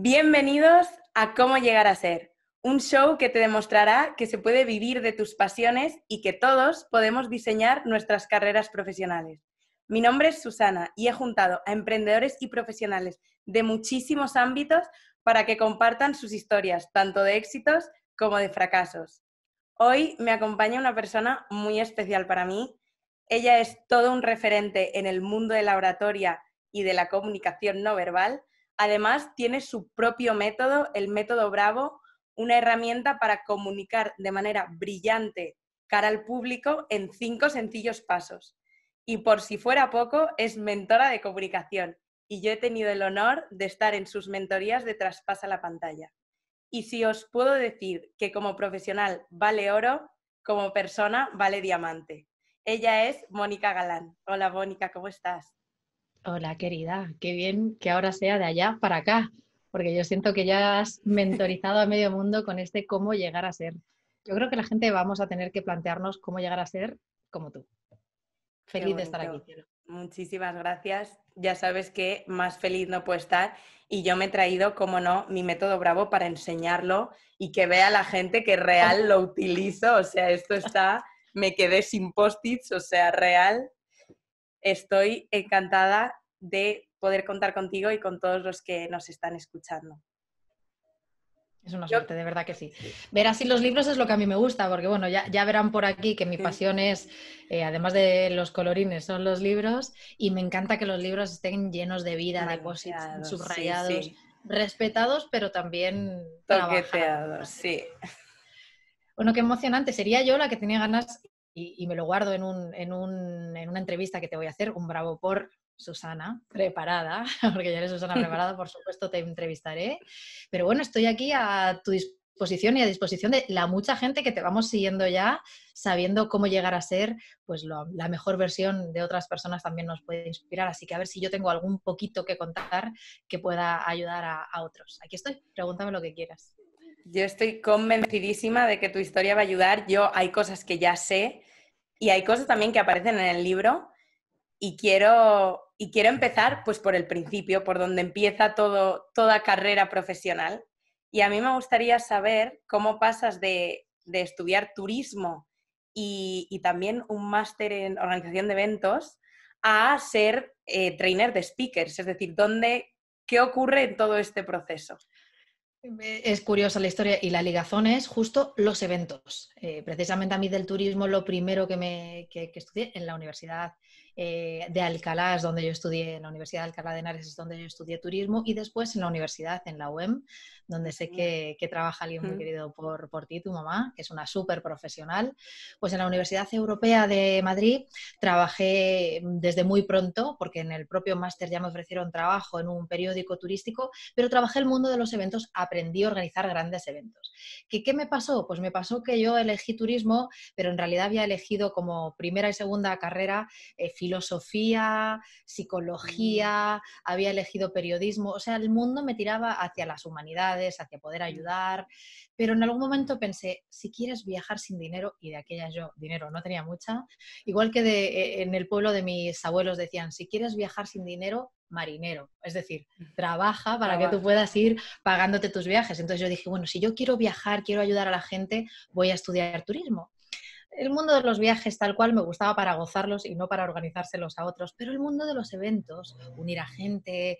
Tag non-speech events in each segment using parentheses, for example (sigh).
Bienvenidos a Cómo llegar a ser, un show que te demostrará que se puede vivir de tus pasiones y que todos podemos diseñar nuestras carreras profesionales. Mi nombre es Susana y he juntado a emprendedores y profesionales de muchísimos ámbitos para que compartan sus historias, tanto de éxitos como de fracasos. Hoy me acompaña una persona muy especial para mí. Ella es todo un referente en el mundo de la oratoria y de la comunicación no verbal Además, tiene su propio método, el método Bravo, una herramienta para comunicar de manera brillante cara al público en cinco sencillos pasos. Y por si fuera poco, es mentora de comunicación. Y yo he tenido el honor de estar en sus mentorías de Traspasa la pantalla. Y si os puedo decir que como profesional vale oro, como persona vale diamante. Ella es Mónica Galán. Hola Mónica, ¿cómo estás? Hola, querida. Qué bien que ahora sea de allá para acá, porque yo siento que ya has mentorizado a medio mundo con este cómo llegar a ser. Yo creo que la gente vamos a tener que plantearnos cómo llegar a ser como tú. Feliz de estar aquí. Muchísimas gracias. Ya sabes que más feliz no puedo estar y yo me he traído, como no, mi método Bravo para enseñarlo y que vea la gente que real lo utilizo. O sea, esto está, me quedé sin post-its, o sea, real estoy encantada de poder contar contigo y con todos los que nos están escuchando. Es una suerte, de verdad que sí. Ver así los libros es lo que a mí me gusta, porque bueno, ya, verán por aquí que mi pasión es, eh, además de los colorines, son los libros, y me encanta que los libros estén llenos de vida, de subrayados, respetados, pero también toqueteados, sí. Bueno, qué emocionante. Sería yo la que tenía ganas y, me lo guardo en, una entrevista que te voy a hacer, un bravo por Susana, preparada, (laughs) porque ya eres Susana preparada, por supuesto te entrevistaré. Pero bueno, estoy aquí a tu disposición y a disposición de la mucha gente que te vamos siguiendo ya, sabiendo cómo llegar a ser, pues la mejor versión de otras personas también nos puede inspirar. Así que a ver si yo tengo algún poquito que contar que pueda ayudar a, a otros. Aquí estoy, pregúntame lo que quieras. Yo estoy convencidísima de que tu historia va a ayudar. Yo hay cosas que ya sé, y hay cosas también que aparecen en el libro y quiero, y quiero empezar pues por el principio, por donde empieza toda carrera profesional. Y a mí me gustaría saber cómo pasas de, estudiar turismo y, también un máster en organización de eventos a ser eh, trainer de speakers, es decir, ¿qué ocurre en todo este proceso? Es curiosa la historia y la ligazón es justo los eventos. Eh, precisamente a mí del turismo lo primero que, me, que estudié en la universidad eh, de Alcalá es donde yo estudié, en la Universidad de Alcalá de Henares es donde yo estudié turismo y después en la universidad, en la UEM, donde sé mm. que, trabaja alguien muy querido por, por, ti, tu mamá, que es una súper profesional. Pues en la Universidad Europea de Madrid trabajé desde muy pronto, porque en el propio máster ya me ofrecieron trabajo en un periódico turístico, pero trabajé el mundo de los eventos, aprendí a organizar grandes eventos. ¿Qué, me pasó? Pues me pasó que yo elegí turismo, pero en realidad había elegido como primera y segunda carrera eh, filosofía, psicología, mm. había elegido periodismo, o sea, el mundo me tiraba hacia las humanidades, hacia poder mm. ayudar, pero en algún momento pensé, si quieres viajar sin dinero, y de aquella yo dinero no tenía mucha, igual que e, en el pueblo de mis abuelos decían, si quieres viajar sin dinero, marinero, es decir, mm. trabaja para que tú puedas ir pagándote tus viajes. Entonces yo dije, bueno, si yo quiero viajar, quiero ayudar a la gente, voy a estudiar turismo el mundo de los viajes tal cual me gustaba para gozarlos y no para organizárselos a otros, pero el mundo de los eventos, unir a gente,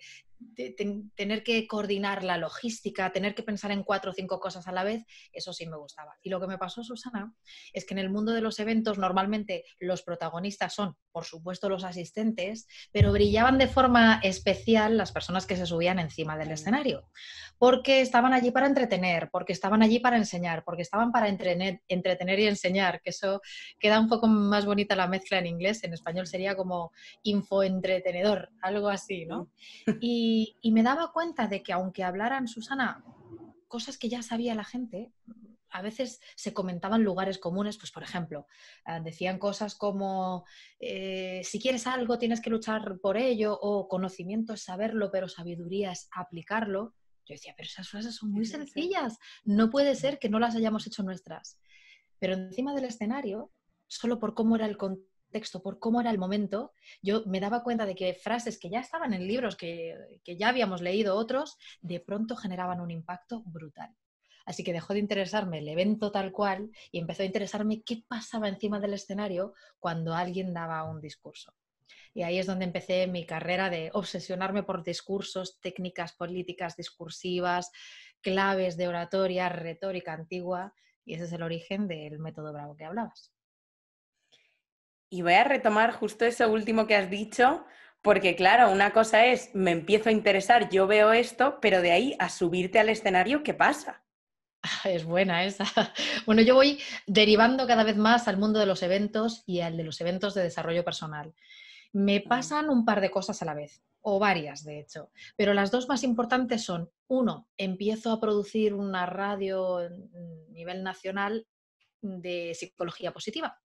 tener que coordinar la logística, tener que pensar en cuatro o cinco cosas a la vez, eso sí me gustaba. Y lo que me pasó, Susana, es que en el mundo de los eventos normalmente los protagonistas son, por supuesto, los asistentes, pero brillaban de forma especial las personas que se subían encima del escenario, porque estaban allí para entretener, porque estaban allí para enseñar, porque estaban para entretener, entretener y enseñar, que eso queda un poco más bonita la mezcla en inglés, en español sería como infoentretenedor, algo así, ¿no? Mm. Y y, me daba cuenta de que aunque hablaran, Susana, cosas que ya sabía la gente, a veces se comentaban lugares comunes, pues por ejemplo, ah, decían cosas como, eh, si quieres algo tienes que luchar por ello, o conocimiento es saberlo, pero sabiduría es aplicarlo. Yo decía, pero esas frases son muy sencillas, no puede ser que no las hayamos hecho nuestras. Pero encima del escenario, solo por cómo era el contexto, texto, por cómo era el momento, yo me daba cuenta de que frases que ya estaban en libros, que, ya habíamos leído otros, de pronto generaban un impacto brutal. Así que dejó de interesarme el evento tal cual y empezó a interesarme qué pasaba encima del escenario cuando alguien daba un discurso. Y ahí es donde empecé mi carrera de obsesionarme por discursos, técnicas políticas discursivas, claves de oratoria, retórica antigua, y ese es el origen del método Bravo que hablabas. Y voy a retomar justo eso último que has dicho, porque claro, una cosa es, me empiezo a interesar, yo veo esto, pero de ahí a subirte al escenario, ¿qué pasa? (laughs) Es buena esa. (laughs) Bueno, yo voy derivando cada vez más al mundo de los eventos y al de los eventos de desarrollo personal. Me pasan un par de cosas a la vez, o varias de hecho, pero las dos más importantes son, uno, empiezo a producir una radio a nivel nacional de psicología positiva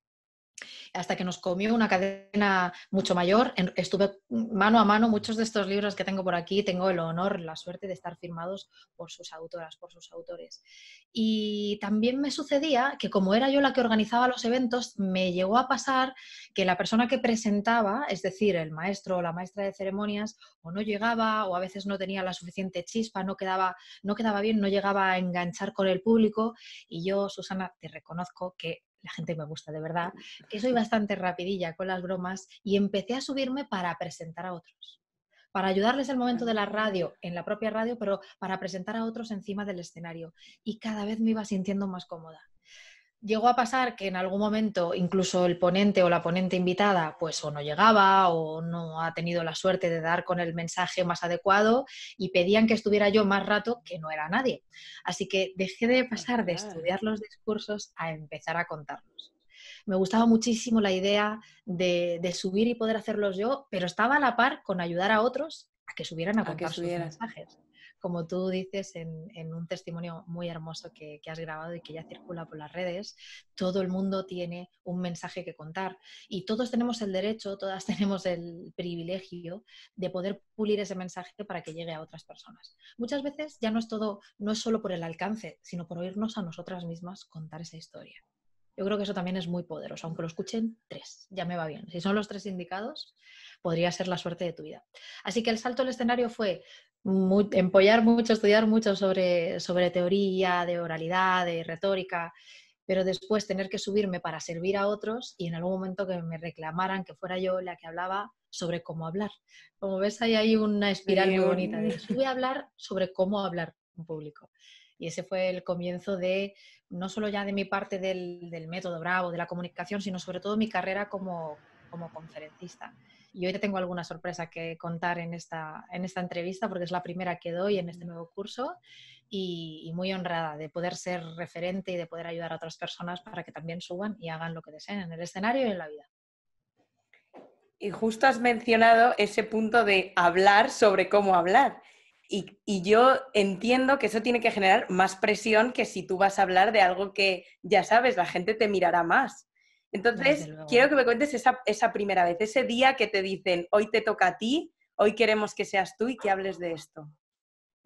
hasta que nos comió una cadena mucho mayor. Estuve mano a mano muchos de estos libros que tengo por aquí. Tengo el honor, la suerte de estar firmados por sus autoras, por sus autores. Y también me sucedía que como era yo la que organizaba los eventos, me llegó a pasar que la persona que presentaba, es decir, el maestro o la maestra de ceremonias, o no llegaba o a veces no tenía la suficiente chispa, no quedaba, no quedaba bien, no llegaba a enganchar con el público. Y yo, Susana, te reconozco que la gente me gusta de verdad, que soy bastante rapidilla con las bromas y empecé a subirme para presentar a otros para ayudarles el momento de la radio, en la propia radio, pero para presentar a otros encima del escenario. Y cada vez me iba sintiendo más cómoda llegó a pasar que en algún momento incluso el ponente o la ponente invitada pues o no llegaba o no ha tenido la suerte de dar con el mensaje más adecuado y pedían que estuviera yo más rato que no era nadie. Así que dejé de pasar de estudiar los discursos a empezar a contarlos. Me gustaba muchísimo la idea de, subir y poder hacerlos yo, pero estaba a la par con ayudar a otros a que subieran a, contar sus mensajes como tú dices en, un testimonio muy hermoso que, que, has grabado y que ya circula por las redes, todo el mundo tiene un mensaje que contar y todos tenemos el derecho, todas (laughs) tenemos el privilegio de poder pulir ese mensaje para que llegue a otras personas. Muchas veces ya no es todo, no es solo por el alcance, sino por oírnos a nosotras mismas contar esa historia. Yo creo que eso también es muy poderoso, aunque lo escuchen tres, ya me va bien. Si son los tres indicados, podría ser la suerte de tu vida. Así que el salto al escenario fue empollar mucho, estudiar mucho sobre, sobre teoría, de oralidad, de retórica, pero después tener que subirme para servir a otros y en algún momento que me reclamaran que fuera yo la que hablaba sobre cómo hablar. Como ves, ahí hay una espiral muy bonita de a hablar sobre cómo hablar en público. Y ese fue el comienzo de, no solo ya de mi parte del, método Bravo, de la comunicación, sino sobre todo mi carrera como, como conferencista. Y hoy te tengo alguna sorpresa que contar en esta, en esta entrevista, porque es la primera que doy en este mm. nuevo curso y, y, muy honrada de poder ser referente y de poder ayudar a otras personas para que también suban y hagan lo que deseen en el escenario y en la vida. Y justo has mencionado ese punto de hablar sobre cómo hablar. Y, yo entiendo que eso tiene que generar más presión que si tú vas a hablar de algo que ya sabes, la gente te mirará más. Entonces, quiero que me cuentes esa primera vez, ese día que te dicen, hoy te toca a ti, hoy queremos que seas tú y que hables de esto.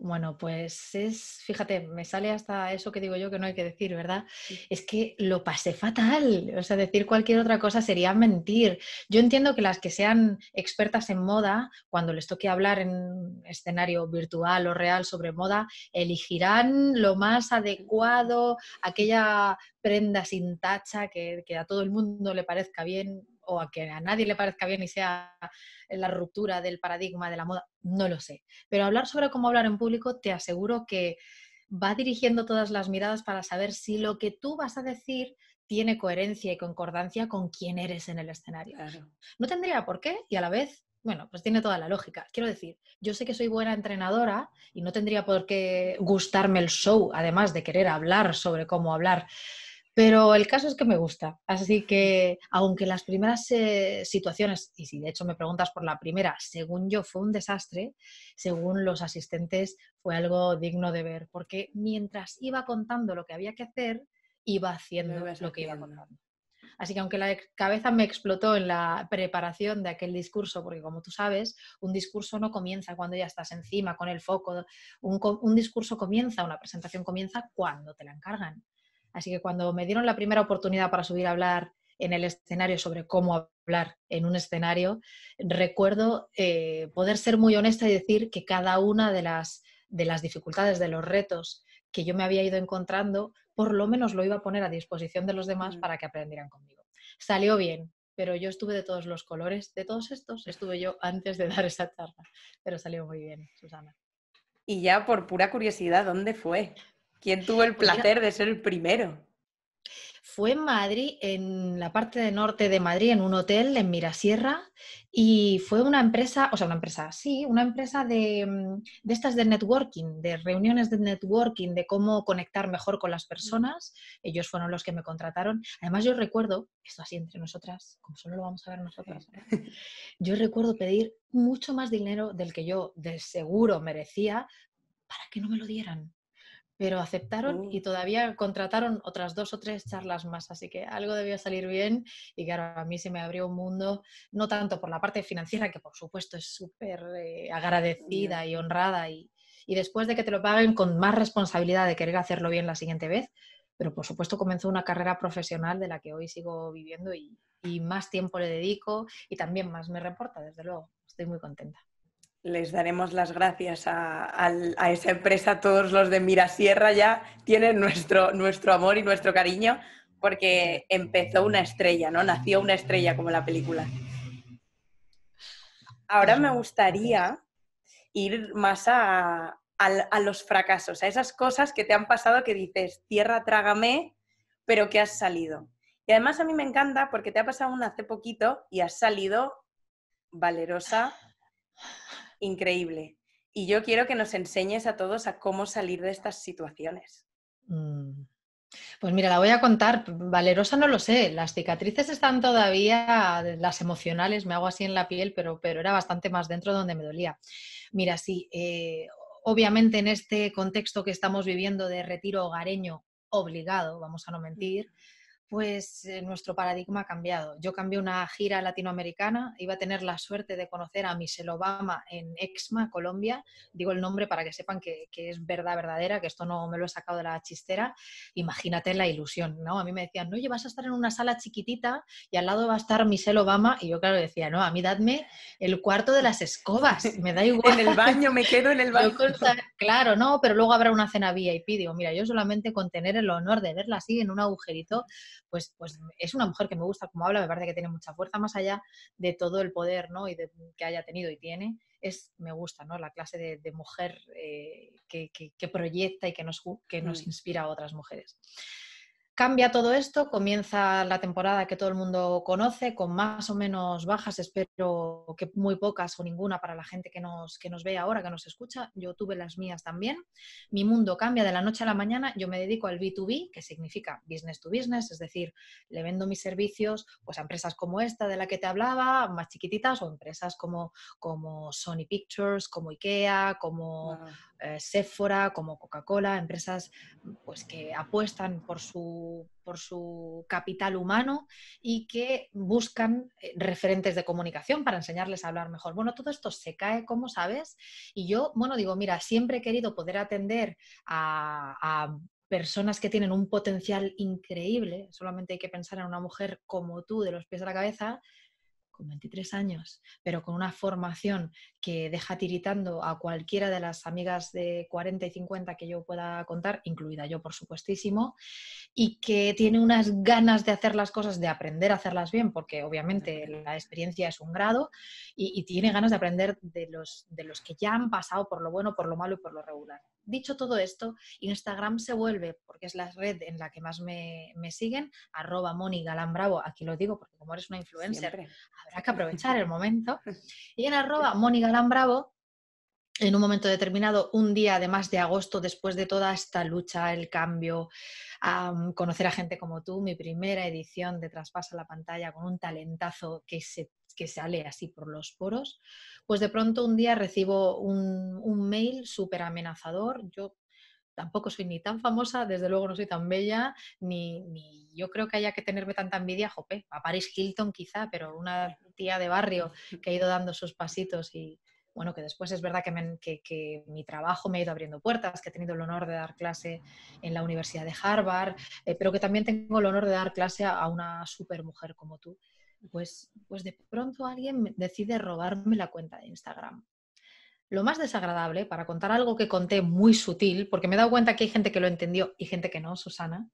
Bueno, pues es, fíjate, me sale hasta eso que digo yo que no hay que decir, ¿verdad? Es que lo pasé fatal, o sea, decir cualquier otra cosa sería mentir. Yo entiendo que las que sean expertas en moda, cuando les toque hablar en escenario virtual o real sobre moda, elegirán lo más adecuado, aquella prenda sin tacha que a todo el mundo le parezca bien, o a que a nadie le parezca bien y sea la ruptura del paradigma de la moda, no lo sé. Pero hablar sobre cómo hablar en público, te aseguro que va dirigiendo todas las miradas para saber si lo que tú vas a decir tiene coherencia y concordancia con quién eres en el escenario. No tendría por qué y a la vez bueno, pues tiene toda la lógica. Quiero decir, yo sé que soy buena entrenadora y no tendría por qué gustarme el show, además de querer hablar sobre cómo hablar pero el caso es que me gusta. Así que, aunque las primeras eh, situaciones, y si de hecho me preguntas por la primera, según yo fue un desastre, según los asistentes fue algo digno de ver, porque mientras iba contando lo que había que hacer, iba haciendo lo que iba contando. Así que aunque la cabeza me explotó en la preparación de aquel discurso, porque como tú sabes, un discurso no comienza cuando ya estás encima con el foco, un discurso comienza, una presentación comienza cuando te la encargan. Así que cuando me dieron la primera oportunidad para subir a hablar en el escenario sobre cómo hablar en un escenario, recuerdo eh, poder ser muy honesta y decir que cada una de las, de las dificultades, de los retos que yo me había ido encontrando, por lo menos lo iba a poner a disposición de los demás mm. para que aprendieran conmigo. Salió bien, pero yo estuve de todos los colores, de todos estos, estuve yo antes de (laughs) dar esa charla, pero salió muy bien, Susana. Y ya por pura curiosidad, ¿dónde fue? ¿Quién tuvo el pues placer de ser el primero? Fue en Madrid, en la parte de norte de Madrid, en un hotel en Mirasierra, y fue una empresa, o sea, una empresa, sí, una empresa de, mm, estas de networking, de reuniones de networking, de cómo conectar mejor con las personas. Ellos fueron los que me contrataron. Además, yo recuerdo, esto así entre nosotras, como solo lo vamos a ver nosotras, ¿eh? (laughs) yo recuerdo pedir mucho más dinero del que yo de seguro merecía para que no me lo dieran pero aceptaron y oh. todavía contrataron otras dos o tres charlas más, así que algo debió salir bien y claro, a mí se me abrió un mundo, no tanto por la parte financiera, que por supuesto es súper eh, agradecida y honrada y, después de que te lo paguen con más responsabilidad de querer hacerlo bien la siguiente vez, pero por supuesto comenzó una carrera profesional de la que hoy sigo viviendo y, y más tiempo le dedico y también más me reporta, desde luego, estoy muy contenta les daremos las gracias a, esa empresa, todos los de Mirasierra ya tienen nuestro, nuestro amor y nuestro cariño porque empezó una estrella, ¿no? Nació una estrella como la película. Ahora me gustaría ir más a, a los fracasos, a esas cosas que te han pasado que dices, tierra, trágame, pero que has salido. Y además a mí me encanta porque te ha pasado una hace poquito y has salido valerosa, increíble. Y yo quiero que nos enseñes a todos a cómo salir de estas situaciones. Mm. Pues mira, la voy a contar. Valerosa no lo sé. Las cicatrices están todavía, las emocionales, me hago así en la piel, pero, pero era bastante más dentro donde me dolía. Mira, sí, eh, obviamente en este contexto que estamos viviendo de retiro hogareño obligado, vamos a no mentir, pues eh, nuestro paradigma ha cambiado. Yo cambié una gira latinoamericana, iba a tener la suerte de conocer a Michelle Obama en Exma, Colombia. Digo el nombre para que sepan que, es verdad, verdadera, que esto no me lo he sacado de la chistera. Imagínate la ilusión, ¿no? A mí me decían, no, oye, vas a estar en una sala chiquitita y al lado va a estar Michelle Obama. Y yo, claro, decía, no, a mí dadme el cuarto de las escobas, me da igual. (laughs) en el baño, me quedo en el (laughs) baño. claro, no, pero luego habrá una cena VIP. Digo, mira, yo solamente con tener el honor de verla así en un agujerito pues, pues es una mujer que me gusta como habla, me parece que tiene mucha fuerza más allá de todo el poder ¿no? y que haya tenido y tiene. Es, me gusta ¿no? la clase de, mujer eh, que, proyecta y que nos mm. inspira a otras mujeres. Cambia todo esto, comienza la temporada que todo el mundo conoce, con más o menos bajas, espero que muy pocas o ninguna para la gente que nos, que nos ve ahora, que nos escucha. Yo tuve las mías también. Mi mundo cambia de la noche a la mañana. Yo me dedico al B2B, que significa business to business, es decir, le vendo mis servicios pues, a empresas como esta de la que te hablaba, más chiquititas, o empresas como, como Sony Pictures, como IKEA, como, eh, Sephora, como Coca-Cola, empresas mm, pues, que apuestan por su, por su capital humano y que buscan eh, referentes de comunicación para enseñarles a hablar mejor. Bueno, todo esto se cae, como sabes, y yo, bueno, digo, mira, siempre he querido poder atender a, a personas que tienen un potencial increíble, solamente hay que pensar en una mujer como tú, de los pies a la cabeza, con 23 años, pero con una formación que deja tiritando a cualquiera de las amigas de 40 y 50 que yo pueda contar, incluida yo, por supuestísimo, y que tiene unas ganas de hacer las cosas, de aprender a hacerlas bien, porque obviamente la experiencia es un grado, y, tiene ganas de aprender de los, de los que ya han pasado por lo bueno, por lo malo y por lo regular. Dicho todo esto, Instagram se vuelve, porque es la red en la que más me, me siguen, arroba Moni Galán Bravo, aquí lo digo porque como eres una influencer, habrá que aprovechar el momento, y en (laughs) Bravo, en un momento determinado, un día además de agosto, después de toda esta lucha, el cambio, a conocer a gente como tú, mi primera edición de Traspasa la pantalla con un talentazo que, se, que sale así por los poros, pues de pronto un día recibo un, mail súper amenazador. Yo tampoco soy ni tan famosa, desde luego no soy tan bella, ni, ni, yo creo que haya que tenerme tanta envidia, jope, a Paris Hilton quizá, pero una tía de barrio (laughs) que ha ido dando sus pasitos y, bueno, que después es verdad que, mi trabajo me ha ido abriendo puertas, que he tenido el honor de dar clase en la Universidad de Harvard, eh, pero que también tengo el honor de dar clase a, una super mujer como tú, pues, pues de pronto alguien decide robarme la cuenta de Instagram. Lo más desagradable, para contar algo que conté muy sutil, porque me he dado cuenta que hay gente que lo entendió y gente que no, Susana,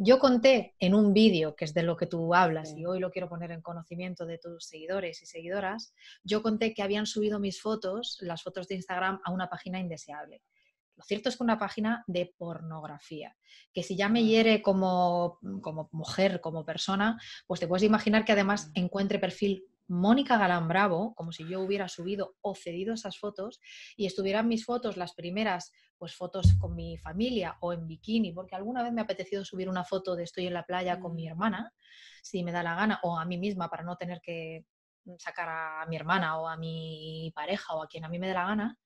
yo conté en un vídeo, que es de lo que tú hablas, y hoy lo quiero poner en conocimiento de tus seguidores y seguidoras, yo conté que habían subido mis fotos, las fotos de Instagram, a una página indeseable. Lo cierto es que una página de pornografía, que si ya me ah. hiere como, como mujer, como persona, pues te puedes imaginar que además encuentre perfil Mónica Galán Bravo, como si yo hubiera subido o cedido esas fotos y estuvieran mis fotos, las primeras, pues fotos con mi familia o en bikini, porque alguna vez me ha apetecido subir una foto de estoy en la playa con mi mm. hermana, si me da la gana, o a mí misma para no tener que sacar a mi hermana o a mi pareja o a quien a mí me dé la gana.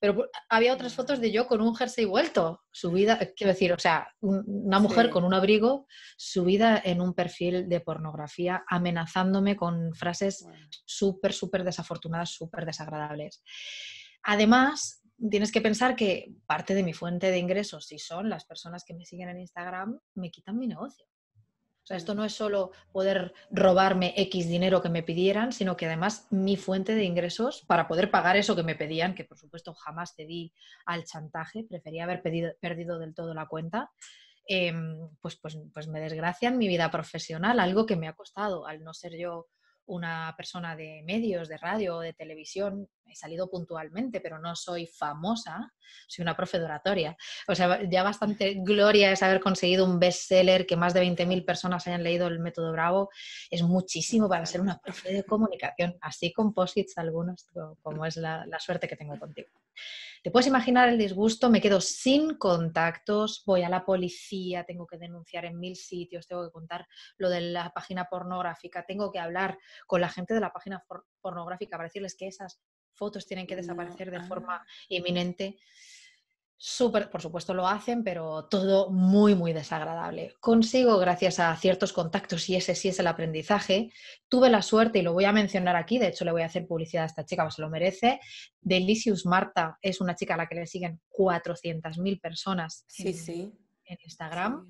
Pero había otras mm. fotos de yo con un jersey vuelto, subida, eh, quiero decir, o sea, una mujer con un abrigo subida en un perfil de pornografía, amenazándome con frases súper, súper desafortunadas, súper desagradables. Además, tienes que pensar que parte de mi fuente de ingresos, si son las personas que me siguen en Instagram, me quitan mi negocio. O sea, esto no es solo poder robarme X dinero que me pidieran, sino que además mi fuente de ingresos para poder pagar eso que me pedían, que por supuesto jamás cedí al chantaje, prefería haber perdido del todo la cuenta, em, pues, pues, pues me desgracian mi vida profesional, algo que me ha costado al no ser yo una persona de medios, de radio o de televisión, he salido puntualmente, pero no soy famosa, soy una profe de oratoria. O sea, ya bastante gloria es haber conseguido un bestseller que más de 20.000 personas hayan leído el método Bravo. Es muchísimo para ser una profe de comunicación, así composites algunos, como es la suerte que tengo contigo. Te puedes imaginar el disgusto, me quedo sin contactos, voy a la policía, tengo que denunciar en mil sitios, tengo que contar lo de la página pornográfica, tengo que hablar con la gente de la página pornográfica para decirles que esas fotos tienen que desaparecer de ah. forma inminente super, por supuesto lo hacen, pero todo muy, muy desagradable. Consigo, gracias a ciertos contactos, y ese sí es el aprendizaje, tuve la suerte, y lo voy a mencionar aquí, de hecho le voy a hacer publicidad a esta chica, se lo merece, Delicious Marta, es una chica a la que le siguen 400.000 personas sí, en, sí. en Instagram.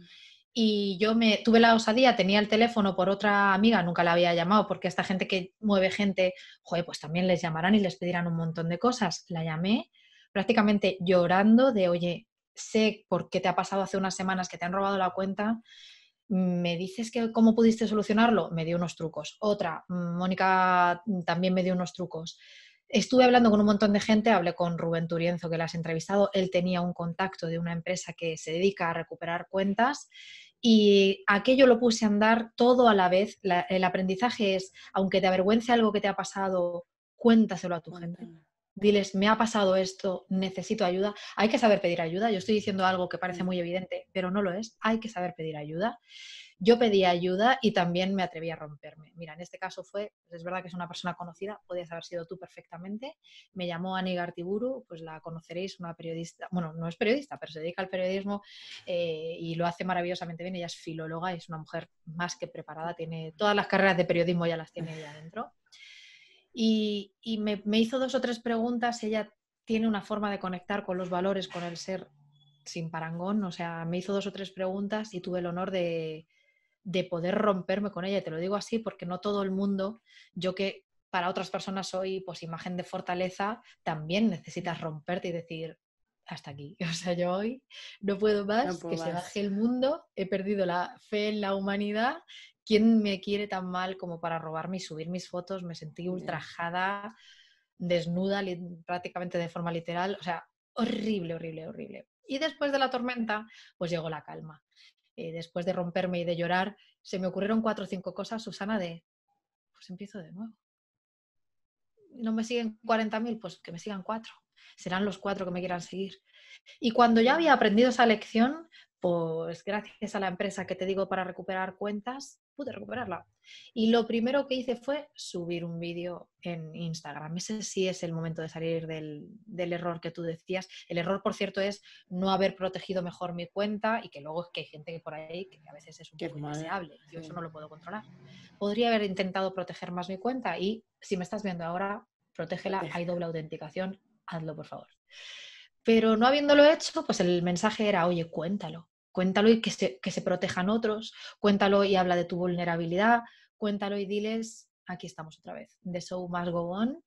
Y yo me tuve la osadía, tenía el teléfono por otra amiga, nunca la había llamado, porque esta gente que mueve gente, pues también les llamarán y les pedirán un montón de cosas. La llamé prácticamente llorando de, oye, sé por qué te ha pasado hace unas semanas que te han robado la cuenta, me dices que cómo pudiste solucionarlo, me dio unos trucos. Otra, Mónica también me dio unos trucos. Estuve hablando con un montón de gente, hablé con Rubén Turienzo, que la has entrevistado, él tenía un contacto de una empresa que se dedica a recuperar cuentas y aquello lo puse a andar todo a la vez. el aprendizaje es, aunque te avergüence algo que te ha pasado, cuéntaselo a tu gente diles, me ha pasado esto, necesito ayuda. Hay que saber pedir ayuda. Yo estoy diciendo algo que parece mm. muy evidente, pero no lo es. Hay que saber pedir ayuda. Yo pedí ayuda y también me atreví a romperme. Mira, en este caso fue, pues es verdad que es una persona conocida, podías haber sido tú perfectamente. Me llamó Anígar Gartiburu, pues la conoceréis, una periodista, bueno, no es periodista, pero se dedica al periodismo eh, y lo hace maravillosamente bien. Ella es filóloga, es una mujer más que preparada, tiene todas las carreras de periodismo ya las tiene ella adentro y, me, hizo dos o tres preguntas. Ella tiene una forma de conectar con los valores, con el ser sin parangón. O sea, me hizo dos o tres preguntas y tuve el honor de, poder romperme con ella. Y te lo digo así porque no todo el mundo, yo que para otras personas soy pues imagen de fortaleza, también necesitas romperte y decir, hasta aquí. (laughs) O sea, yo hoy no puedo más, que se baje el mundo, he perdido la fe en la humanidad ¿quién me quiere tan mal como para robarme y subir mis fotos? Me sentí ultrajada, desnuda, prácticamente de forma literal. O sea, horrible, horrible, horrible. Y después de la tormenta, pues llegó la calma. Eh, después de romperme y de llorar, se me ocurrieron cuatro o cinco cosas, Susana, de, pues empiezo de nuevo. ¿No me siguen 40.000? Pues que me sigan cuatro. Serán los cuatro que me quieran seguir. Y cuando ya había aprendido esa lección, pues gracias a la empresa que te digo para recuperar cuentas, pude recuperarla. Y lo primero que hice fue subir un vídeo en Instagram. Ese sí es el momento de salir del, error que tú decías. El error, por cierto, es no haber protegido mejor mi cuenta y que luego es que hay gente que por ahí que a veces es un poco indeseable. Yo eso no lo puedo controlar. Podría haber intentado proteger más mi cuenta y si me estás viendo ahora, protégela. Hay doble autenticación. Hazlo, por favor. Pero no habiéndolo hecho, pues el mensaje era, oye, cuéntalo Cuéntalo y que se, protejan otros, cuéntalo y habla de tu vulnerabilidad, cuéntalo y diles, aquí estamos otra vez, the show más go on,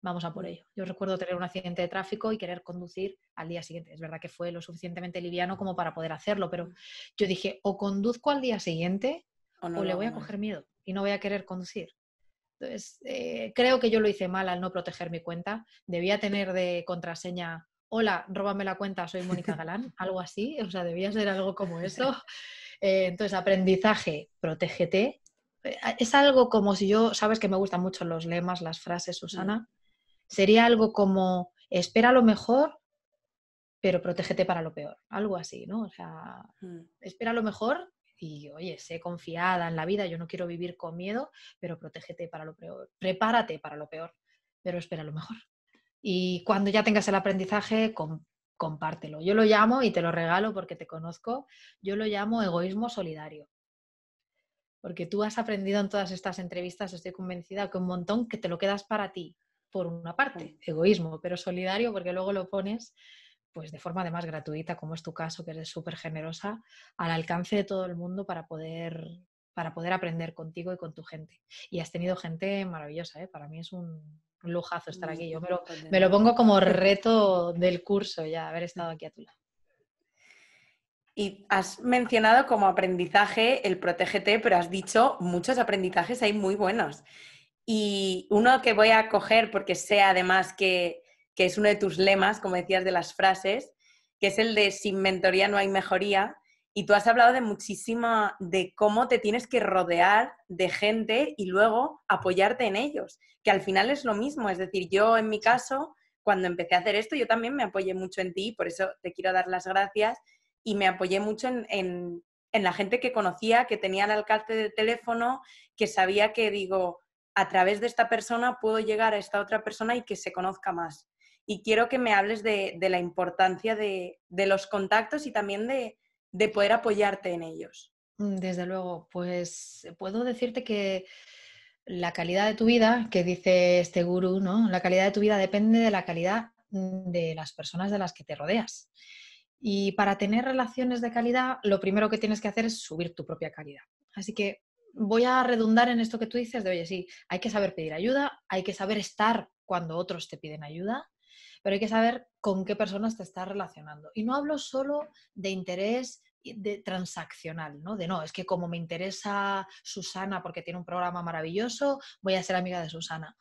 vamos a por ello. Yo recuerdo tener un accidente de tráfico y querer conducir al día siguiente. Es verdad que fue lo suficientemente liviano como para poder hacerlo, pero yo dije, o conduzco al día siguiente o, le voy a coger miedo y no voy a querer conducir. Entonces, eh, creo que yo lo hice mal al no proteger mi cuenta. Debía tener de contraseña hola, róbame la cuenta, soy Mónica (laughs) Galán, algo así, o sea, debía ser algo como eso. Eh, entonces, aprendizaje, protégete. Eh, es algo como si yo, sabes que me gustan mucho los lemas, las frases, mm. Susana. Sería algo como, espera lo mejor, pero protégete para lo peor, algo así, ¿no? O sea, mm. espera lo mejor y, oye, sé confiada en la vida, yo no quiero vivir con miedo, pero protégete para lo peor, prepárate para lo peor, pero espera lo mejor. Y cuando ya tengas el aprendizaje, compártelo. Yo lo llamo, y te lo regalo porque te conozco, yo lo llamo egoísmo solidario. Porque tú has aprendido en todas estas entrevistas, estoy convencida, que un montón que te lo quedas para ti, por una parte, egoísmo, pero solidario porque luego lo pones pues de forma además gratuita, como es tu caso, que eres súper generosa, al alcance de todo el mundo para poder, para poder aprender contigo y con tu gente. Y has tenido gente maravillosa, ¿eh? para mí es un, un lujazo estar aquí. Yo pues me lo, me lo, pongo como (laughs) reto del curso ya, haber estado aquí a tu lado. Y has mencionado como aprendizaje el protégete, pero has dicho muchos aprendizajes hay muy buenos. Y uno que voy a coger, porque sé además que, que es uno de tus lemas, como decías, de las frases, que es el de sin mentoría no hay mejoría. Y tú has hablado de muchísima, de cómo te tienes que rodear de gente y luego apoyarte en ellos, que al final es lo mismo. Es decir, yo en mi caso, cuando empecé a hacer esto, yo también me apoyé mucho en ti, por eso te quiero dar las gracias y me apoyé mucho en, la gente que conocía, que tenía el alcance de teléfono, que sabía que digo, a través de esta persona puedo llegar a esta otra persona y que se conozca más. Y quiero que me hables de, la importancia de los contactos y también de, de poder apoyarte en ellos. Mm, desde luego, pues eh, puedo decirte que la calidad de tu vida, que dice este gurú, ¿no? La calidad de tu vida depende de la calidad de las personas de las que te rodeas. Y para tener relaciones de calidad, lo primero que tienes que hacer es subir tu propia calidad. Así que voy a redundar en esto que tú dices de, oye, sí, hay que saber pedir ayuda, hay que saber estar cuando otros te piden ayuda, pero hay que saber con qué personas te estás relacionando. Y no hablo solo de interés transaccional, ¿no? De no, es que como me interesa Susana porque tiene un programa maravilloso, voy a ser amiga de Susana.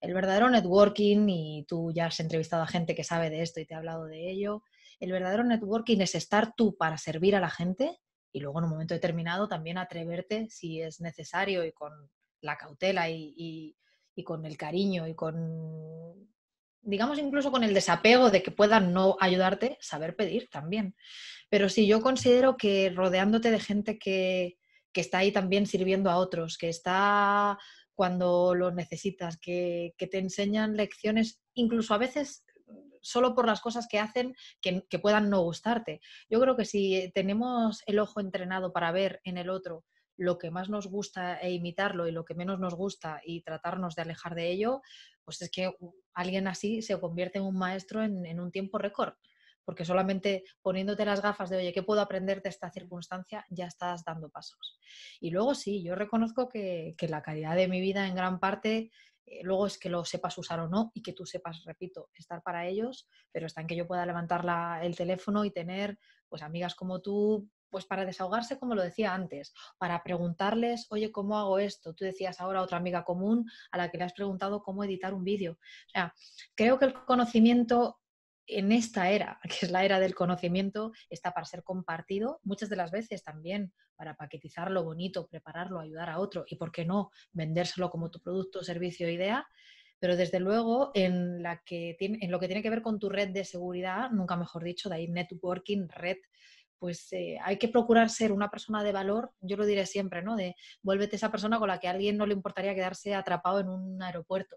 El verdadero networking, y tú ya has entrevistado a gente que sabe de esto y te ha hablado de ello, el verdadero networking es estar tú para servir a la gente y luego en un momento determinado también atreverte si es necesario y con la cautela y con el cariño y con digamos incluso con el desapego de que puedan no ayudarte, saber pedir también. Pero si yo considero que rodeándote de gente que, que, está ahí también sirviendo a otros, que está cuando lo necesitas, que, que te enseñan lecciones, incluso a veces solo por las cosas que hacen que, puedan no gustarte. Yo creo que si tenemos el ojo entrenado para ver en el otro lo que más nos gusta e imitarlo y lo que menos nos gusta y tratarnos de alejar de ello, pues es que alguien así se convierte en un maestro en, un tiempo récord. Porque solamente poniéndote las gafas de, oye, ¿qué puedo aprender de esta circunstancia? Ya estás dando pasos. Y luego sí, yo reconozco que, la calidad de mi vida en gran parte eh, luego es que lo sepas usar o no y que tú sepas, repito, estar para ellos, pero está en que yo pueda levantar el teléfono y tener pues amigas como tú, pues para desahogarse, como lo decía antes, para preguntarles, oye, ¿cómo hago esto? Tú decías ahora otra amiga común a la que le has preguntado cómo editar un vídeo. O sea, creo que el conocimiento en esta era, (laughs) que es la era del conocimiento, está para ser compartido muchas de las veces también, para paquetizar lo bonito, prepararlo, ayudar a otro y, ¿por qué no?, vendérselo como tu producto, servicio o idea. Pero desde luego, en, en lo que tiene que ver con tu red de seguridad, nunca mejor dicho, de ahí networking, red, pues eh, hay que procurar ser una persona de valor, yo lo diré siempre, ¿no? De vuélvete esa persona con la que a alguien no le importaría quedarse atrapado en un aeropuerto.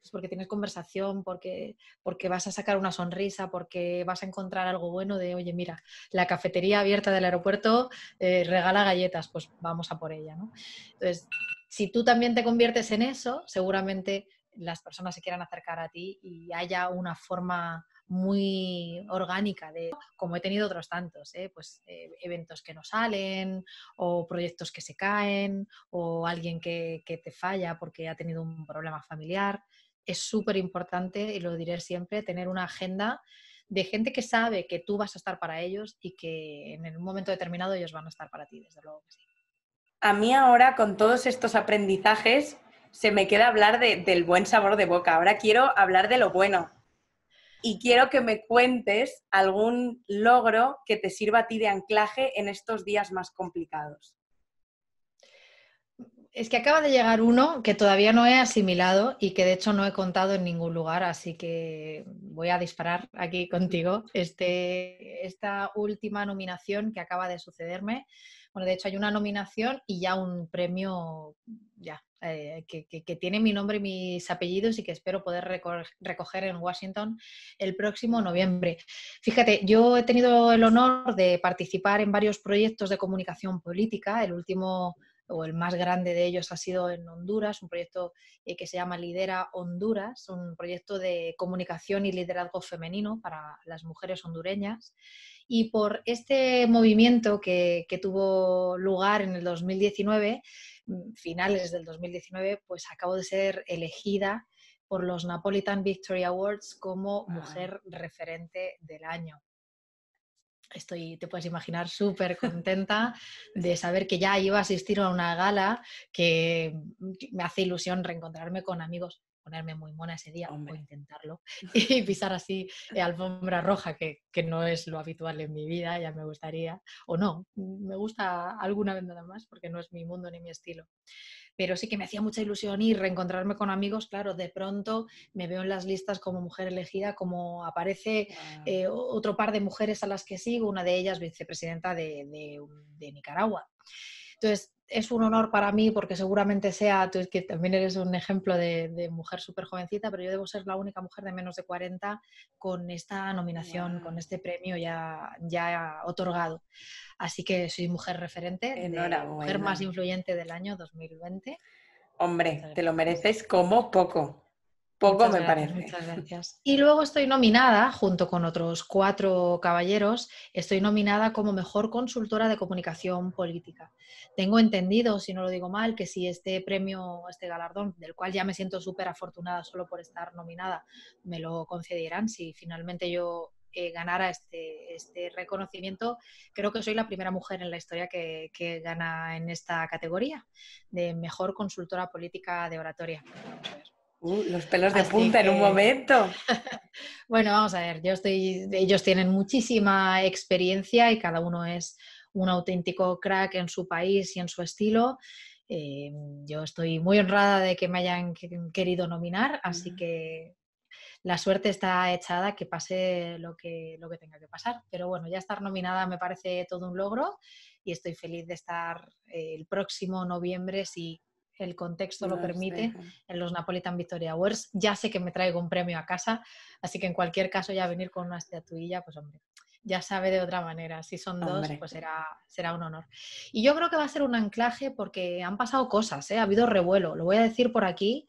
Pues porque tienes conversación, porque, porque vas a sacar una sonrisa, porque vas a encontrar algo bueno de, oye, mira, la cafetería abierta del aeropuerto eh, regala galletas, pues vamos a por ella, ¿no? Entonces, si tú también te conviertes en eso, seguramente las personas se quieran acercar a ti y haya una forma muy orgánica, de, como he tenido otros tantos, ¿eh? pues eh, eventos que no salen o proyectos que se caen o alguien que, te falla porque ha tenido un problema familiar. Es súper importante, y lo diré siempre, tener una agenda de gente que sabe que tú vas a estar para ellos y que en un momento determinado ellos van a estar para ti, desde luego A mí ahora, con todos estos aprendizajes, se me queda hablar del buen sabor de boca. Ahora quiero hablar de lo bueno, y quiero que me cuentes algún logro que te sirva a ti de anclaje en estos días más complicados. Es que acaba de llegar uno que todavía no he asimilado y que de hecho no he contado en ningún lugar, así que voy a disparar aquí contigo este, esta última nominación que acaba de sucederme. Bueno, de hecho hay una nominación y ya un premio ya eh, que, tiene mi nombre y mis apellidos y que espero poder recoger en Washington el próximo noviembre. Fíjate, yo he tenido el honor de participar en varios proyectos de comunicación política. El último o el más grande de ellos ha sido en Honduras, un proyecto eh, que se llama Lidera Honduras, un proyecto de comunicación y liderazgo femenino para las mujeres hondureñas. Y por este movimiento que tuvo lugar en el 2019, Mm, finales del 2019, pues acabo de ser elegida por los Napolitan Victory Awards como ah. mujer referente del año. Estoy, te puedes imaginar, súper contenta de saber que ya iba a asistir a una gala que mm, me hace ilusión reencontrarme con amigos ponerme muy mona ese día o intentarlo (laughs) (laughs) y pisar así eh, alfombra roja, que, no es lo habitual en mi vida, ya me gustaría, o no, mm, me gusta alguna vez nada más porque no es mi mundo ni mi estilo. Pero sí que me hacía mucha ilusión ir, reencontrarme con amigos, claro, de pronto me veo en las listas como mujer elegida, como aparece eh, otro par de mujeres a las que sigo, una de ellas vicepresidenta de, de Nicaragua. Entonces, es un honor para mí porque seguramente sea, tú que también eres un ejemplo de, mujer súper jovencita, pero yo debo ser la única mujer de menos de 40 con esta nominación, con este premio ya, ya otorgado. Así que soy mujer referente, mujer más influyente del año 2020. Hombre, te lo pues, mereces como poco parece. Y luego estoy nominada, junto con otros cuatro caballeros, estoy nominada como mejor consultora de comunicación política. Tengo entendido, si no lo digo mal, que si este premio, este galardón, del cual ya me siento súper afortunada solo por estar nominada, me lo concedieran, si finalmente yo eh, ganara este, este, reconocimiento, creo que soy la primera mujer en la historia que, que gana en esta categoría de mejor consultora política de oratoria. Uh, los pelos de punta en un momento. (laughs) bueno, vamos a ver, yo estoy... ellos tienen muchísima experiencia y cada uno es un auténtico crack en su país y en su estilo. Eh, yo estoy muy honrada de que me hayan querido nominar, así que la suerte está echada, que pase lo que, lo que tenga que pasar. Pero bueno, ya estar nominada me parece todo un logro y estoy feliz de estar eh, el próximo noviembre si el contexto lo permite, en los Napolitan Victoria Awards. Ya sé que me traigo un premio a casa, así que en cualquier caso ya venir con una estatuilla, pues hombre, ya sabe de otra manera. Si son dos, pues será, será un honor. Y yo creo que va a ser un anclaje porque han pasado cosas, ¿eh? ha habido revuelo, lo voy a decir por aquí.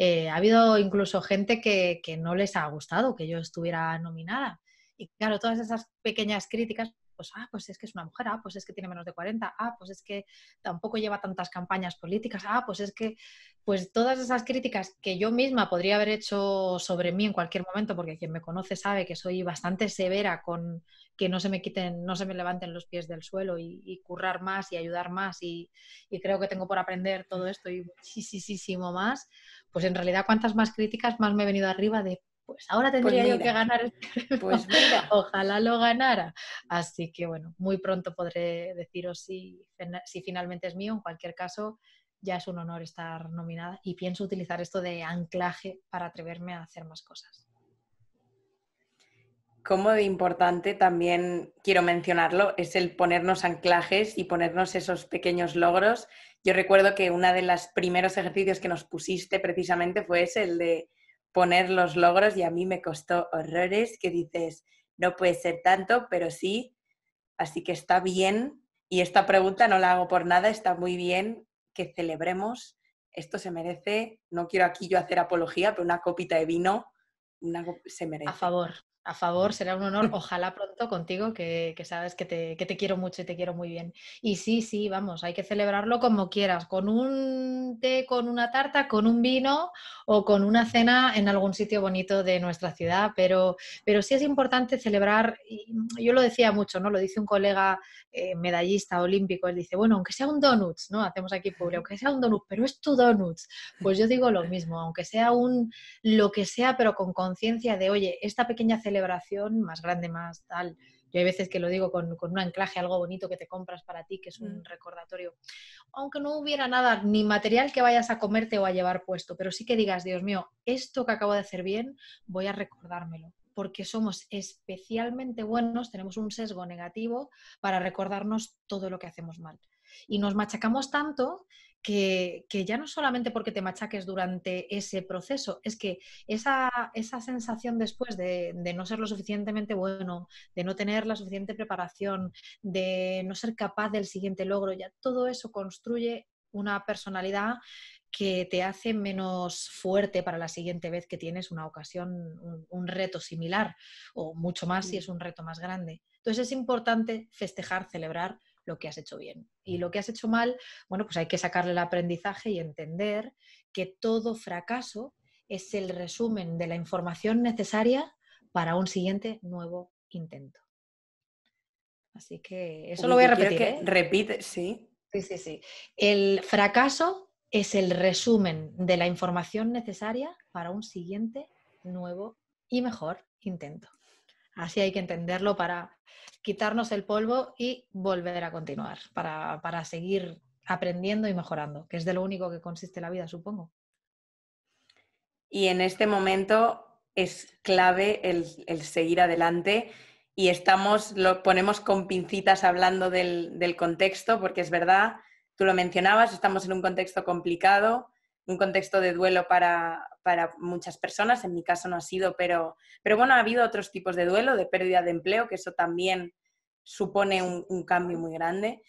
Eh, ha habido incluso gente que, que, no les ha gustado que yo estuviera nominada. Y claro, todas esas pequeñas críticas pues, ah, pues es que es una mujer, ah, pues es que tiene menos de 40, ah, pues es que tampoco lleva tantas campañas políticas, ah, pues es que, pues todas esas críticas que yo misma podría haber hecho sobre mí en cualquier momento, porque quien me conoce sabe que soy bastante severa con que no se me quiten, no se me levanten los pies del suelo y, currar más y ayudar más y, y creo que tengo por aprender todo esto y muchísimo más, pues en realidad cuantas más críticas más me he venido arriba de pues ahora pues tendría yo que ganar (laughs) Pues (laughs) Ojalá lo ganara. Así que bueno, muy pronto podré deciros si, si finalmente es mío. En cualquier caso, ya es un honor estar nominada y pienso utilizar esto de anclaje para atreverme a hacer más cosas. Como de importante también quiero mencionarlo es el ponernos anclajes y ponernos esos pequeños logros. Yo recuerdo que uno de los primeros ejercicios que nos pusiste precisamente fue ese, el de poner los logros y a mí me costó horrores que dices, no puede ser tanto, pero sí, así que está bien y esta pregunta no la hago por nada, está muy bien que celebremos, esto se merece, no quiero aquí yo hacer apología, pero una copita de vino una, se merece. A favor a favor, será un honor. (laughs) Ojalá pronto contigo, que, sabes que te, quiero mucho y te quiero muy bien. Y sí, sí, vamos, hay que celebrarlo como quieras, con un té, con una tarta, con un vino o con una cena en algún sitio bonito de nuestra ciudad. Pero, pero sí es importante celebrar, yo lo decía mucho, ¿no? Lo dice un colega eh, medallista olímpico, él dice, bueno, aunque sea un donuts, ¿no? Hacemos aquí público, aunque sea un donut, pero es tu donuts. Pues yo digo lo mismo, aunque sea un lo que sea, pero con conciencia de, oye, esta pequeña celebración celebración más grande, más tal. Yo hay veces que lo digo con, un anclaje, algo bonito que te compras para ti, que es un mm. recordatorio. Aunque no hubiera nada, ni material que vayas a comerte o a llevar puesto, pero sí que digas, Dios mío, esto que acabo de hacer bien, voy a recordármelo porque somos especialmente buenos, tenemos un sesgo negativo para recordarnos todo lo que hacemos mal. Y nos machacamos tanto que, ya no solamente porque te machaques durante ese proceso, es que esa, esa sensación después de, de, no ser lo suficientemente bueno, de no tener la suficiente preparación, de no ser capaz del siguiente logro, ya todo eso construye una personalidad que te hace menos fuerte para la siguiente vez que tienes una ocasión, un, reto similar o mucho más si es un reto más grande. Entonces es importante festejar, celebrar lo que has hecho bien. Y lo que has hecho mal, bueno, pues hay que sacarle el aprendizaje y entender que todo fracaso es el resumen de la información necesaria para un siguiente nuevo intento. Así que eso lo voy a repetir. ¿eh? Repite, sí. Sí, sí, sí. El fracaso es el resumen de la información necesaria para un siguiente, nuevo y mejor intento. Así hay que entenderlo para quitarnos el polvo y volver a continuar, para, seguir aprendiendo y mejorando, que es de lo único que consiste la vida, supongo. Y en este momento es clave el, seguir adelante y estamos, lo ponemos con pincitas hablando del, del contexto, porque es verdad Tú lo mencionabas, estamos en un contexto complicado, un contexto de duelo para, muchas personas, en mi caso no ha sido, pero, pero bueno, ha habido otros tipos de duelo, de pérdida de empleo, que eso también supone un, cambio muy grande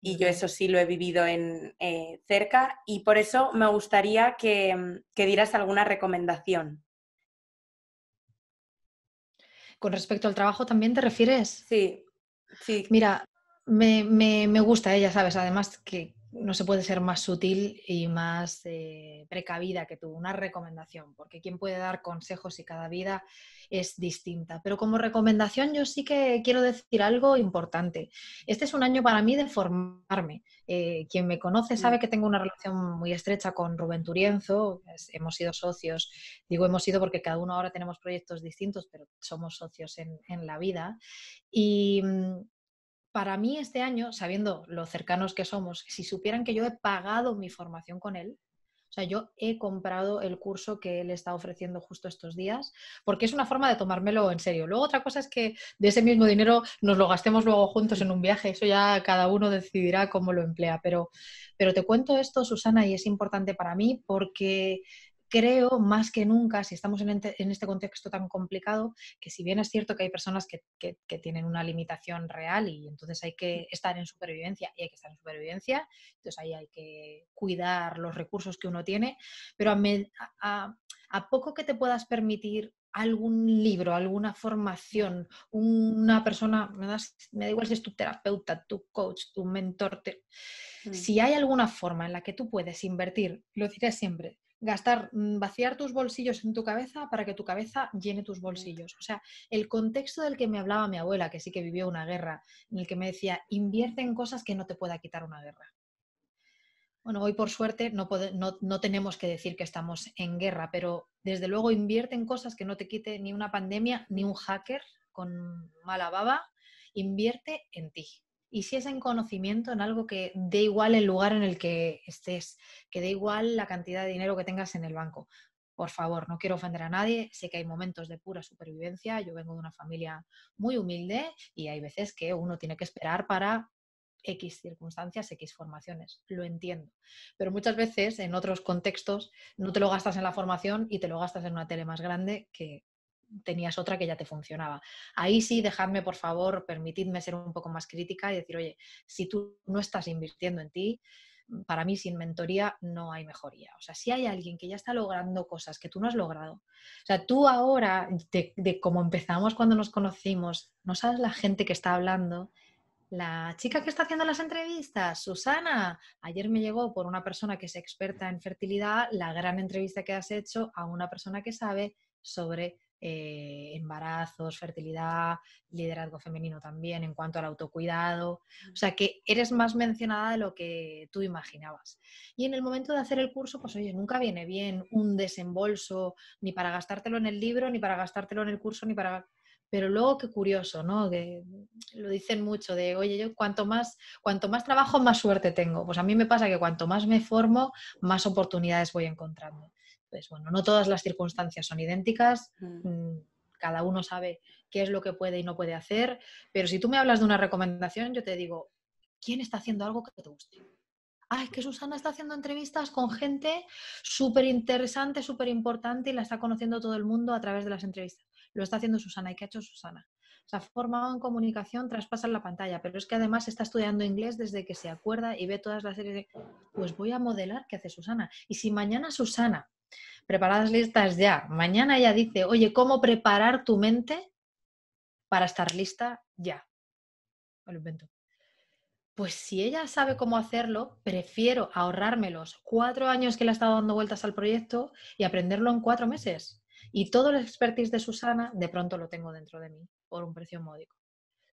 y yo eso sí lo he vivido en, eh, cerca y por eso me gustaría que, que dieras alguna recomendación. Con respecto al trabajo, ¿también te refieres? Sí, sí. Mira, me, gusta ella, ¿sabes? Además que no se puede ser más sutil y más eh, precavida que tú, una recomendación, porque ¿quién puede dar consejos y cada vida es distinta. Pero como recomendación yo sí que quiero decir algo importante. Este es un año para mí de formarme. Eh, quien me conoce sabe mm. que tengo una relación muy estrecha con Rubén Turienzo, hemos sido socios, digo hemos sido porque cada uno ahora tenemos proyectos distintos, pero somos socios en, en la vida. Y mm, para mí este año, sabiendo lo cercanos que somos, si supieran que yo he pagado mi formación con él, o sea, yo he comprado el curso que él está ofreciendo justo estos días, porque es una forma de tomármelo en serio. Luego otra cosa es que de ese mismo dinero nos lo gastemos luego juntos en un viaje, eso ya cada uno decidirá cómo lo emplea, pero, pero te cuento esto, Susana, y es importante para mí porque creo más que nunca, si estamos en, este contexto tan complicado, que si bien es cierto que hay personas que, tienen una limitación real y entonces hay que estar en supervivencia y hay que estar en supervivencia, entonces ahí hay que cuidar los recursos que uno tiene, pero a, poco que te puedas permitir algún libro, alguna formación, una persona, me, da igual si es tu terapeuta, tu coach, tu mentor, mm. si hay alguna forma en la que tú puedes invertir, lo diré siempre, gastar, mm, vaciar tus bolsillos en tu cabeza para que tu cabeza llene tus bolsillos. O sea, el contexto del que me hablaba mi abuela, que sí que vivió una guerra, en el que me decía, invierte en cosas que no te pueda quitar una guerra. Bueno, hoy por suerte no, no, no tenemos que decir que estamos en guerra, pero desde luego invierte en cosas que no te quite ni una pandemia, ni un hacker con mala baba, invierte en ti y si es en conocimiento, en algo que dé igual el lugar en el que estés, que dé igual la cantidad de dinero que tengas en el banco. Por favor, no quiero ofender a nadie, sé que hay momentos de pura supervivencia, yo vengo de una familia muy humilde y hay veces que uno tiene que esperar para X circunstancias, X formaciones. Lo entiendo. Pero muchas veces en otros contextos no te lo gastas en la formación y te lo gastas en una tele más grande que tenías otra que ya te funcionaba. Ahí sí, dejadme, por favor, permitidme ser un poco más crítica y decir, oye, si tú no estás invirtiendo en ti, para mí sin mentoría no hay mejoría. O sea, si hay alguien que ya está logrando cosas que tú no has logrado, o sea, tú ahora, de, cómo como empezamos cuando nos conocimos, no sabes la gente que está hablando, la chica que está haciendo las entrevistas, Susana, ayer me llegó por una persona que es experta en fertilidad la gran entrevista que has hecho a una persona que sabe sobre eh, embarazos, fertilidad, liderazgo femenino también en cuanto al autocuidado. O sea que eres más mencionada de lo que tú imaginabas. Y en el momento de hacer el curso, pues oye, nunca viene bien un desembolso ni para gastártelo en el libro, ni para gastártelo en el curso, ni para... Pero luego qué curioso, ¿no? Que lo dicen mucho de, oye, yo cuanto más, cuanto más trabajo, más suerte tengo. Pues a mí me pasa que cuanto más me formo, más oportunidades voy encontrando. Pues bueno, no todas las circunstancias son idénticas, mm. Mm, cada uno sabe qué es lo que puede y no puede hacer, pero si tú me hablas de una recomendación, yo te digo, ¿quién está haciendo algo que te guste? Ay, que Susana está haciendo entrevistas con gente súper interesante, súper importante y la está conociendo todo el mundo a través de las entrevistas. Lo está haciendo Susana. ¿Y qué ha hecho Susana? se ha formado en comunicación, en la pantalla, pero es que además está estudiando inglés desde que se acuerda y ve todas las series de, pues voy a modelar qué hace Susana. Y si mañana Susana Preparadas listas ya. Mañana ella dice, oye, ¿cómo preparar tu mente para estar lista ya? invento. Pues si ella sabe cómo hacerlo, prefiero ahorrarme los cuatro años que le he estado dando vueltas al proyecto y aprenderlo en cuatro meses. Y todo el expertise de Susana de pronto lo tengo dentro de mí por un precio módico.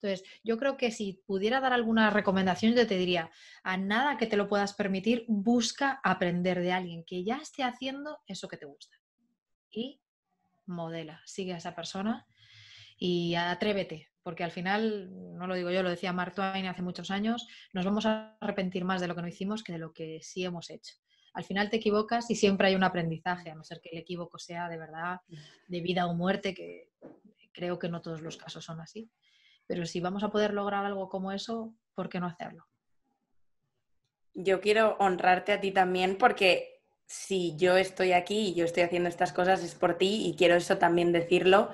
Entonces, yo creo que si pudiera dar alguna recomendación, yo te diría, a nada que te lo puedas permitir, busca aprender de alguien que ya esté haciendo eso que te gusta. Y modela, sigue a esa persona y atrévete, porque al final, no lo digo yo, lo decía Mark Twain hace muchos años, nos vamos a arrepentir más de lo que no hicimos que de lo que sí hemos hecho. Al final te equivocas y siempre hay un aprendizaje, a no ser que el equívoco sea de verdad mm. de vida o muerte, que creo que no todos los casos son así. Pero si vamos a poder lograr algo como eso, ¿por qué no hacerlo? Yo quiero honrarte a ti también porque si yo estoy aquí y yo estoy haciendo estas cosas es por ti y quiero eso también decirlo,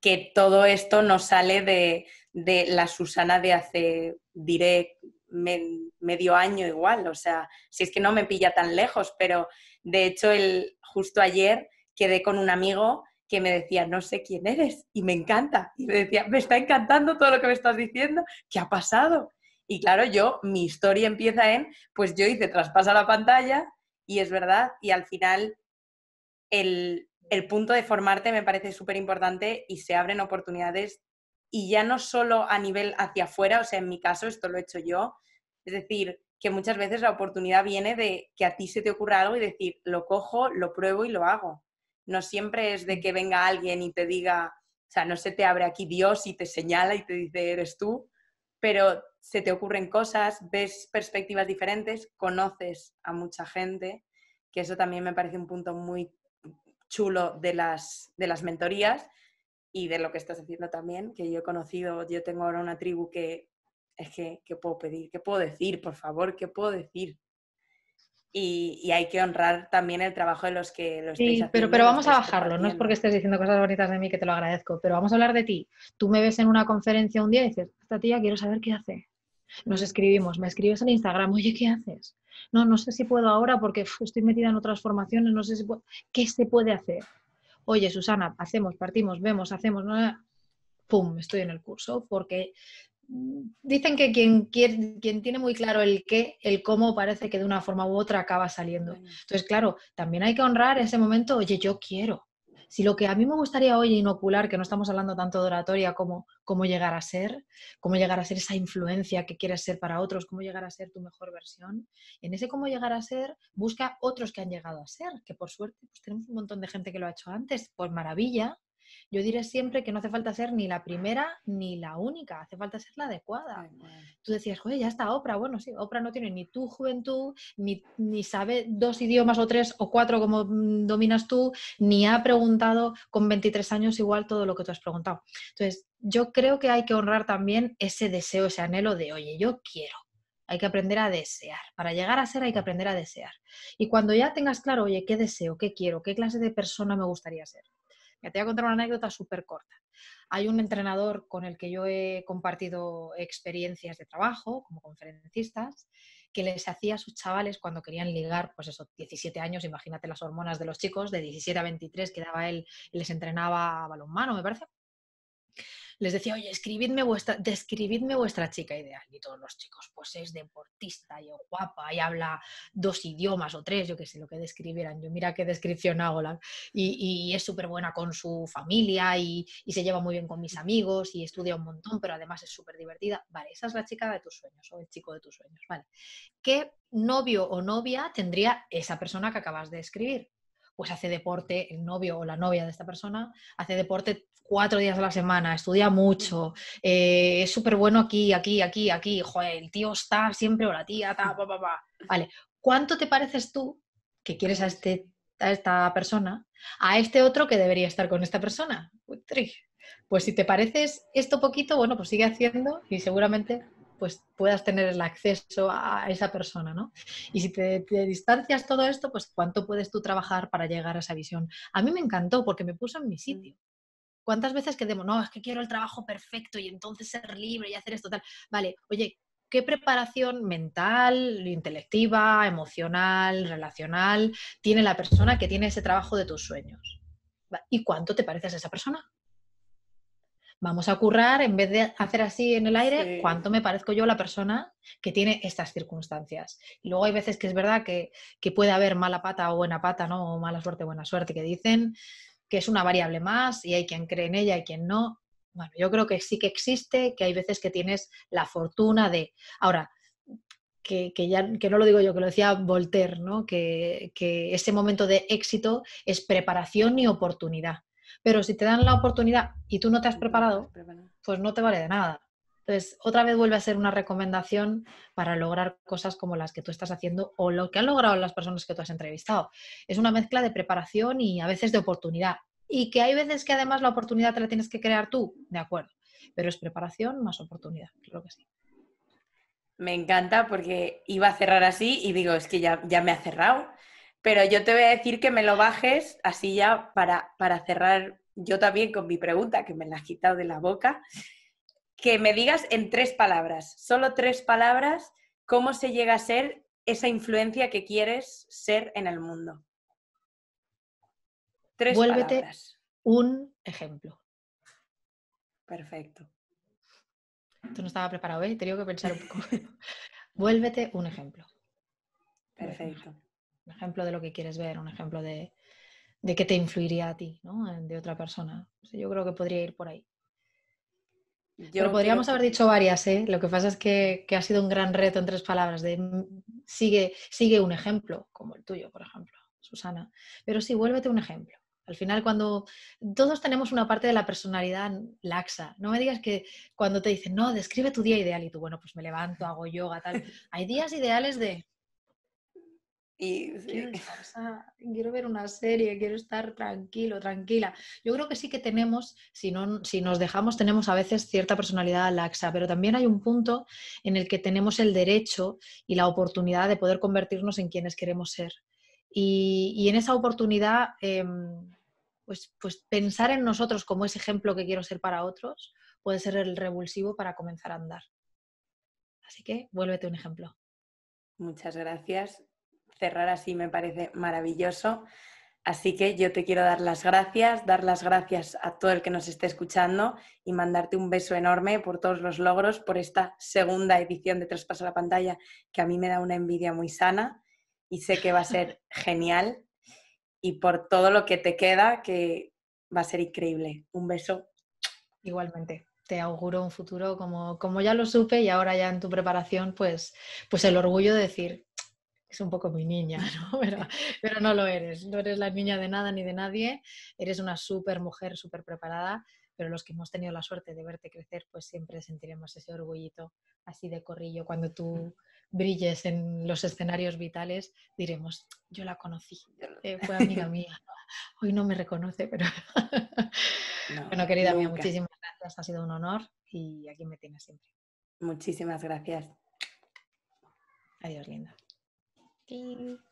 que todo esto no sale de, de la Susana de hace, diré, medio año igual, o sea, si es que no me pilla tan lejos, pero de hecho el, justo ayer quedé con un amigo que me decía, no sé quién eres y me encanta. Y me decía, me está encantando todo lo que me estás diciendo, ¿qué ha pasado? Y claro, yo, mi historia empieza en, pues yo hice traspasa la pantalla y es verdad, y al final el, el punto de formarte me parece súper importante y se abren oportunidades y ya no solo a nivel hacia afuera, o sea, en mi caso esto lo he hecho yo, es decir, que muchas veces la oportunidad viene de que a ti se te ocurra algo y decir, lo cojo, lo pruebo y lo hago no siempre es de que venga alguien y te diga, o sea, no se te abre aquí Dios y te señala y te dice, eres tú, pero se te ocurren cosas, ves perspectivas diferentes, conoces a mucha gente, que eso también me parece un punto muy chulo de las, de las mentorías y de lo que estás haciendo también, que yo he conocido, yo tengo ahora una tribu que es que, ¿qué puedo pedir? ¿Qué puedo decir, por favor? ¿Qué puedo decir? y, hay que honrar también el trabajo de los que los sí, Pero, pero vamos a bajarlo, no es porque estés diciendo cosas bonitas de mí que te lo agradezco, pero vamos a hablar de ti. Tú me ves en una conferencia un día y dices, esta tía quiero saber qué hace. Nos escribimos, me escribes en Instagram, oye, ¿qué haces? No, no sé si puedo ahora porque estoy metida en otras formaciones, no sé si puedo... ¿Qué se puede hacer? Oye, Susana, hacemos, partimos, vemos, hacemos, pum, estoy en el curso porque dicen que quien, tiene muy claro el qué, el cómo parece que de una forma u otra acaba saliendo. Entonces, claro, también hay que honrar ese momento, oye, yo quiero. Si lo que a mí me gustaría hoy inocular, que no estamos hablando tanto de oratoria como cómo llegar a ser, cómo llegar a ser esa influencia que quieres ser para otros, cómo llegar a ser tu mejor versión, en ese cómo llegar a ser, busca otros que han llegado a ser, que por suerte pues, tenemos un montón de gente que lo ha hecho antes, pues maravilla, yo diré siempre que no hace falta ser ni la primera ni la única, hace falta ser la adecuada. Tú decías, oye, ya está Oprah. Bueno, sí, Oprah no tiene ni tu juventud, ni, ni sabe dos idiomas o tres o cuatro como mm, dominas tú, ni ha preguntado con 23 años igual todo lo que tú has preguntado. Entonces, yo creo que hay que honrar también ese deseo, ese anhelo de, oye, yo quiero. Hay que aprender a desear. Para llegar a ser hay que aprender a desear. Y cuando ya tengas claro, oye, qué deseo, qué quiero, qué clase de persona me gustaría ser, te voy a contar una anécdota súper corta. Hay un entrenador con el que yo he compartido experiencias de trabajo como conferencistas que les hacía a sus chavales cuando querían ligar, pues esos 17 años, imagínate las hormonas de los chicos, de 17 a 23 que daba él y les entrenaba a balonmano, me parece les decía, oye, escribidme vuestra, describidme vuestra chica ideal. Y todos los chicos, pues es deportista y es guapa y habla dos idiomas o tres, yo qué sé, lo que describieran. Yo mira qué descripción hago. La... Y, es súper buena con su familia y, y se lleva muy bien con mis amigos y estudia un montón, pero además es súper divertida. Vale, esa es la chica de tus sueños o el chico de tus sueños. Vale. ¿Qué novio o novia tendría esa persona que acabas de escribir? pues hace deporte, el novio o la novia de esta persona hace deporte cuatro días a la semana, estudia mucho, eh, es súper bueno aquí, aquí, aquí, aquí, el tío está siempre o la tía, está, pa, pa, pa. Vale, ¿cuánto te pareces tú que quieres a, este, a esta persona, a este otro que debería estar con esta persona? Pues si te pareces esto poquito, bueno, pues sigue haciendo y seguramente pues puedas tener el acceso a esa persona, ¿no? Y si te, distancias todo esto, pues cuánto puedes tú trabajar para llegar a esa visión. A mí me encantó porque me puso en mi sitio. ¿Cuántas veces que no, es que quiero el trabajo perfecto y entonces ser libre y hacer esto tal? Vale, oye, ¿qué preparación mental, intelectiva, emocional, relacional tiene la persona que tiene ese trabajo de tus sueños? ¿Y cuánto te pareces a esa persona? vamos a currar, en vez de hacer así en el aire, cuánto me parezco yo la persona que tiene estas circunstancias. Y luego hay veces que es verdad que, puede haber mala pata o buena pata, ¿no? O mala suerte, buena suerte, que dicen que es una variable más y hay quien cree en ella y quien no. Bueno, yo creo que sí que existe, que hay veces que tienes la fortuna de... Ahora, que, ya, que no lo digo yo, que lo decía Voltaire, ¿no? que, que ese momento de éxito es preparación y oportunidad. Pero si te dan la oportunidad y tú no te has preparado, pues no te vale de nada. Entonces, otra vez vuelve a ser una recomendación para lograr cosas como las que tú estás haciendo o lo que han logrado las personas que tú has entrevistado. Es una mezcla de preparación y a veces de oportunidad. Y que hay veces que además la oportunidad te la tienes que crear tú, de acuerdo. Pero es preparación más oportunidad, creo que sí. Me encanta porque iba a cerrar así y digo, es que ya, ya me ha cerrado pero yo te voy a decir que me lo bajes así ya para, cerrar yo también con mi pregunta, que me la has quitado de la boca, que me digas en tres palabras, solo tres palabras, cómo se llega a ser esa influencia que quieres ser en el mundo. Tres Vuélvete palabras. un ejemplo. Perfecto. Esto no estaba preparado, ¿eh? Tenía que pensar un poco. (laughs) Vuélvete un ejemplo. Perfecto un ejemplo de lo que quieres ver, un ejemplo de, de qué te influiría a ti, ¿no? De otra persona. Yo creo que podría ir por ahí. Yo Pero podríamos haber dicho varias, ¿eh? Lo que pasa es que, ha sido un gran reto en tres palabras. De, sigue, sigue un ejemplo, como el tuyo, por ejemplo, Susana. Pero sí, vuélvete un ejemplo. Al final, cuando todos tenemos una parte de la personalidad laxa, no me digas que cuando te dicen, no, describe tu día ideal y tú, bueno, pues me levanto, hago yoga, tal. (laughs) Hay días ideales de, y, quiero, ver una serie, quiero estar tranquilo, tranquila. Yo creo que sí que tenemos, si, si nos dejamos, tenemos a veces cierta personalidad laxa, pero también hay un punto en el que tenemos el derecho y la oportunidad de poder convertirnos en quienes queremos ser. Y, en esa oportunidad, em, pues, pues pensar en nosotros como ese ejemplo que quiero ser para otros puede ser el revulsivo para comenzar a andar. Así que vuélvete un ejemplo. Muchas gracias cerrar así me parece maravilloso. Así que yo te quiero dar las gracias, dar las gracias a todo el que nos esté escuchando y mandarte un beso enorme por todos los logros, por esta segunda edición de Traspaso a la Pantalla, que a mí me da una envidia muy sana y sé que va a ser (laughs) genial, y por todo lo que te queda, que va a ser increíble. Un beso. Igualmente te auguro un futuro como, como ya lo supe y ahora ya en tu preparación, pues, pues el orgullo de decir, es un poco muy niña, (laughs) Pero, no lo eres, no eres la niña de nada ni de nadie, eres una súper mujer, súper preparada, pero los que hemos tenido la suerte de verte crecer, pues siempre sentiremos ese orgullito así de corrillo. Cuando tú brilles en los escenarios vitales, diremos, yo la conocí, eh, fue amiga (laughs) mía. Hoy no me reconoce, pero... (laughs) bueno, querida mía, muchísimas gracias, ha sido un honor y aquí me tienes siempre. Muchísimas gracias. Adiós, linda. 哎。